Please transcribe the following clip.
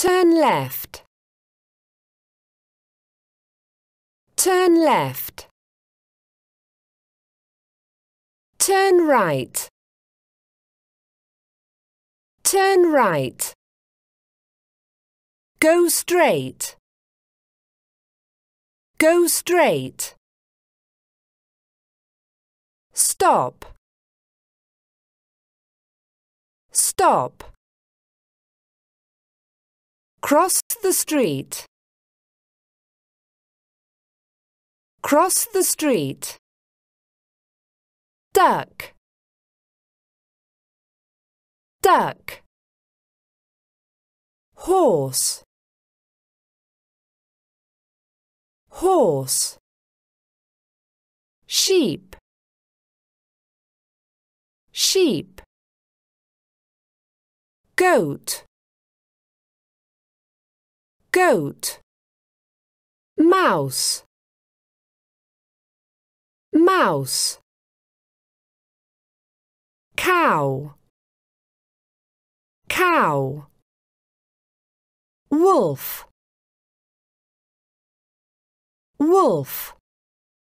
Turn left. Turn left. Turn right. Turn right. Go straight. Go straight. Stop. Stop. Cross the street. Cross the street. Duck. Duck. Horse. Horse. Sheep. Sheep. Goat goat mouse mouse cow cow wolf wolf